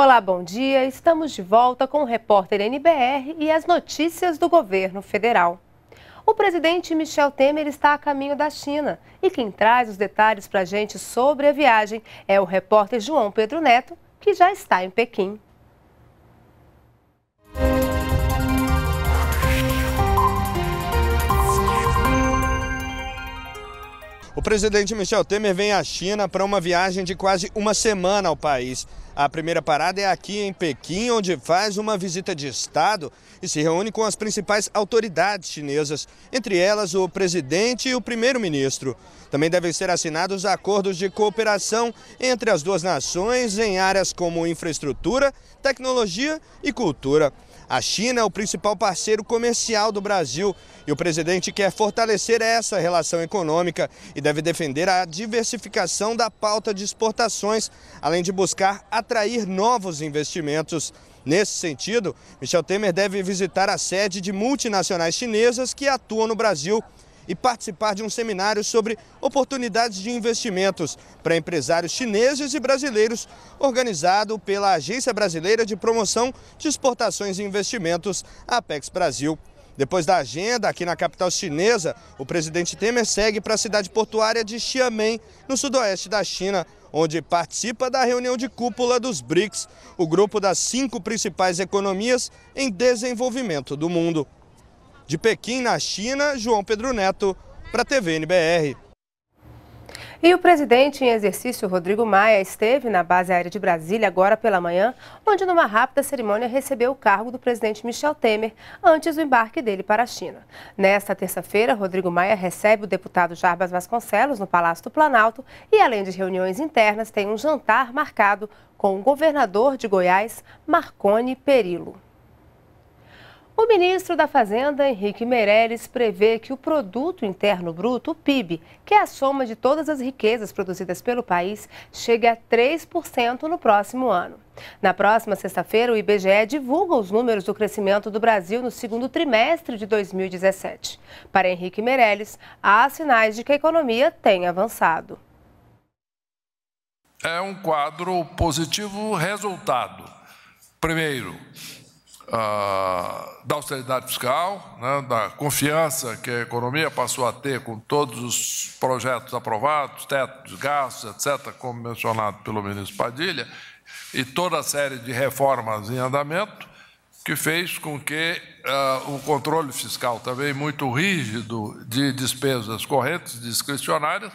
Olá, bom dia. Estamos de volta com o repórter NBR e as notícias do governo federal. O presidente Michel Temer está a caminho da China e quem traz os detalhes para a gente sobre a viagem é o repórter João Pedro Neto, que já está em Pequim. O presidente Michel Temer vem à China para uma viagem de quase uma semana ao país. A primeira parada é aqui em Pequim, onde faz uma visita de Estado e se reúne com as principais autoridades chinesas, entre elas o presidente e o primeiro-ministro. Também devem ser assinados acordos de cooperação entre as duas nações em áreas como infraestrutura, tecnologia e cultura. A China é o principal parceiro comercial do Brasil e o presidente quer fortalecer essa relação econômica e deve defender a diversificação da pauta de exportações, além de buscar atrair novos investimentos. Nesse sentido, Michel Temer deve visitar a sede de multinacionais chinesas que atuam no Brasil e participar de um seminário sobre oportunidades de investimentos para empresários chineses e brasileiros, organizado pela Agência Brasileira de Promoção de Exportações e Investimentos, Apex Brasil. Depois da agenda aqui na capital chinesa, o presidente Temer segue para a cidade portuária de Xiamen, no sudoeste da China, onde participa da reunião de cúpula dos BRICS, o grupo das cinco principais economias em desenvolvimento do mundo. De Pequim, na China, João Pedro Neto, para a TV NBR. E o presidente em exercício, Rodrigo Maia, esteve na base aérea de Brasília agora pela manhã, onde numa rápida cerimônia recebeu o cargo do presidente Michel Temer antes do embarque dele para a China. Nesta terça-feira, Rodrigo Maia recebe o deputado Jarbas Vasconcelos no Palácio do Planalto e, além de reuniões internas, tem um jantar marcado com o governador de Goiás, Marconi Perillo. O ministro da Fazenda, Henrique Meireles, prevê que o Produto Interno Bruto, o PIB, que é a soma de todas as riquezas produzidas pelo país, chegue a 3% no próximo ano. Na próxima sexta-feira, o IBGE divulga os números do crescimento do Brasil no segundo trimestre de 2017. Para Henrique Meirelles, há sinais de que a economia tem avançado. É um quadro positivo resultado. Primeiro, da austeridade fiscal, né, da confiança que a economia passou a ter com todos os projetos aprovados, teto de gastos, etc., como mencionado pelo ministro Padilha, e toda a série de reformas em andamento, que fez com que o uh, controle fiscal também muito rígido de despesas correntes, discricionárias,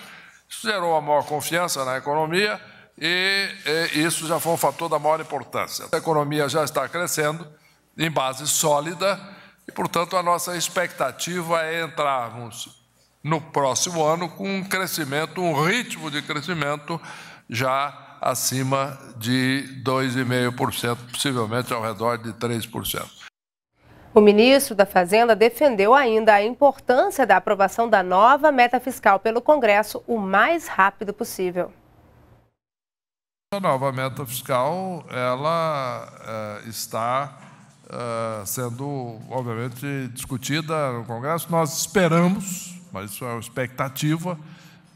gerou a maior confiança na economia e, e isso já foi um fator da maior importância. A economia já está crescendo, em base sólida, e, portanto, a nossa expectativa é entrarmos no próximo ano com um crescimento, um ritmo de crescimento já acima de 2,5%, possivelmente ao redor de 3%. O ministro da Fazenda defendeu ainda a importância da aprovação da nova meta fiscal pelo Congresso o mais rápido possível. A nova meta fiscal ela é, está ah, sendo, obviamente, discutida no Congresso. Nós esperamos, mas isso é uma expectativa,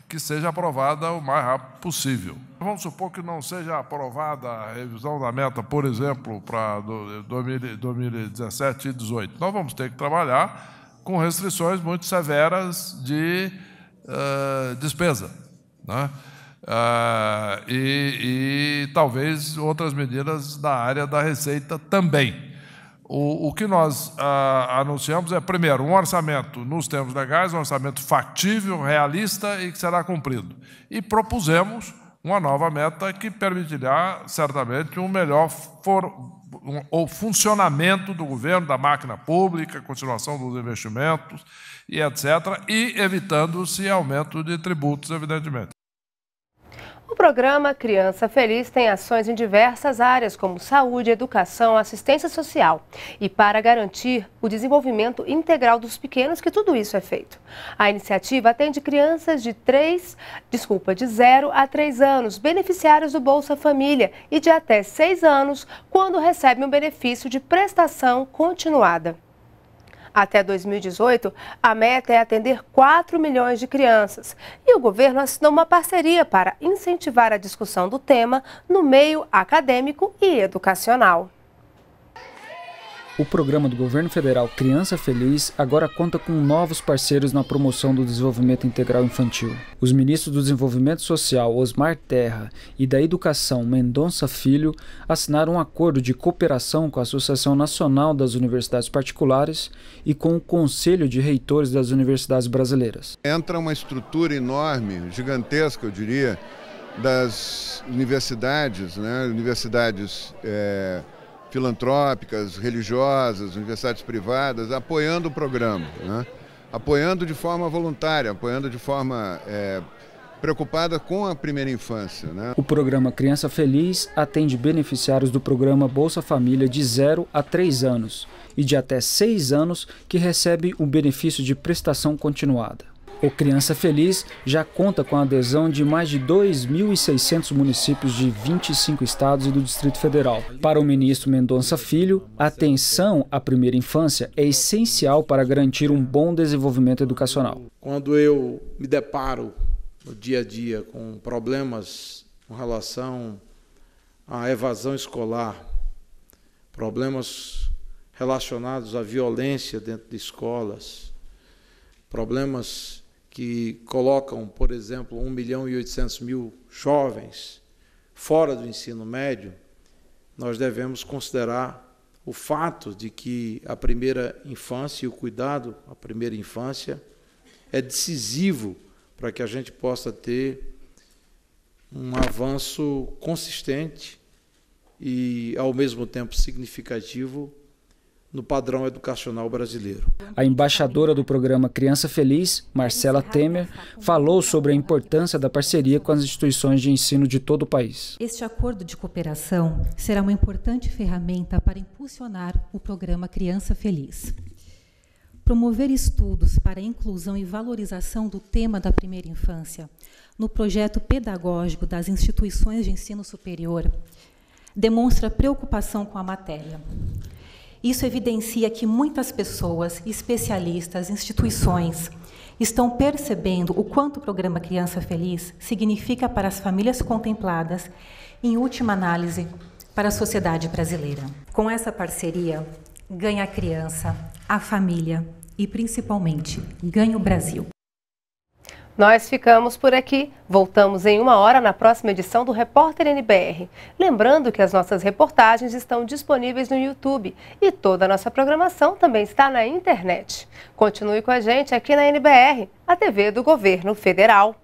que seja aprovada o mais rápido possível. Vamos supor que não seja aprovada a revisão da meta, por exemplo, para 2017 e 2018. Nós vamos ter que trabalhar com restrições muito severas de uh, despesa. Né? Uh, e, e talvez outras medidas na área da receita também. O, o que nós ah, anunciamos é, primeiro, um orçamento nos termos legais, um orçamento factível, realista e que será cumprido. E propusemos uma nova meta que permitirá, certamente, um melhor for, um, o funcionamento do governo, da máquina pública, continuação dos investimentos e etc., e evitando-se aumento de tributos, evidentemente. O programa Criança Feliz tem ações em diversas áreas, como saúde, educação, assistência social. E para garantir o desenvolvimento integral dos pequenos, que tudo isso é feito. A iniciativa atende crianças de 3, desculpa, de 0 a 3 anos, beneficiários do Bolsa Família, e de até 6 anos, quando recebem o benefício de prestação continuada. Até 2018, a meta é atender 4 milhões de crianças. E o governo assinou uma parceria para incentivar a discussão do tema no meio acadêmico e educacional. O programa do governo federal Criança Feliz agora conta com novos parceiros na promoção do desenvolvimento integral infantil. Os ministros do Desenvolvimento Social, Osmar Terra, e da Educação, Mendonça Filho, assinaram um acordo de cooperação com a Associação Nacional das Universidades Particulares e com o Conselho de Reitores das Universidades Brasileiras. Entra uma estrutura enorme, gigantesca, eu diria, das universidades, né? universidades. É filantrópicas, religiosas, universidades privadas, apoiando o programa, né? apoiando de forma voluntária, apoiando de forma é, preocupada com a primeira infância. Né? O programa Criança Feliz atende beneficiários do programa Bolsa Família de 0 a 3 anos e de até 6 anos que recebe o benefício de prestação continuada. O Criança Feliz já conta com a adesão de mais de 2.600 municípios de 25 estados e do Distrito Federal. Para o ministro Mendonça Filho, a atenção à primeira infância é essencial para garantir um bom desenvolvimento educacional. Quando eu me deparo no dia a dia com problemas com relação à evasão escolar, problemas relacionados à violência dentro de escolas, problemas que colocam, por exemplo, 1 milhão e 800 mil jovens fora do ensino médio, nós devemos considerar o fato de que a primeira infância e o cuidado à primeira infância é decisivo para que a gente possa ter um avanço consistente e, ao mesmo tempo, significativo no padrão educacional brasileiro. A embaixadora do programa Criança Feliz, Marcela Temer, tá falou sobre a importância da parceria com as instituições de ensino de todo o país. Este acordo de cooperação será uma importante ferramenta para impulsionar o programa Criança Feliz. Promover estudos para a inclusão e valorização do tema da primeira infância no projeto pedagógico das instituições de ensino superior demonstra preocupação com a matéria. Isso evidencia que muitas pessoas, especialistas, instituições, estão percebendo o quanto o programa Criança Feliz significa para as famílias contempladas, e, em última análise, para a sociedade brasileira. Com essa parceria, ganha a criança, a família e, principalmente, ganha o Brasil. Nós ficamos por aqui. Voltamos em uma hora na próxima edição do Repórter NBR. Lembrando que as nossas reportagens estão disponíveis no YouTube e toda a nossa programação também está na internet. Continue com a gente aqui na NBR, a TV do Governo Federal.